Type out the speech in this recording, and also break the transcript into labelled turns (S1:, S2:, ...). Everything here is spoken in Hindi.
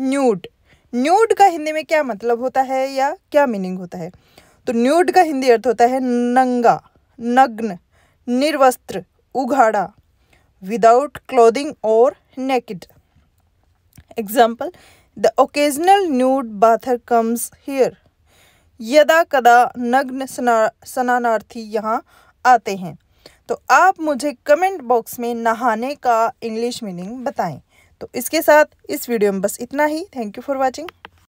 S1: न्यूड न्यूड का हिंदी में क्या मतलब होता है या क्या मीनिंग होता है तो न्यूड का हिंदी अर्थ होता है नंगा नग्न निर्वस्त्र उघाड़ा विदाउट क्लोदिंग और naked example the occasional nude bather comes here यदा कदा नग्न स्ना स्नानार्थी यहाँ आते हैं तो आप मुझे कमेंट बॉक्स में नहाने का इंग्लिश मीनिंग बताएं तो इसके साथ इस वीडियो में बस इतना ही थैंक यू फॉर वॉचिंग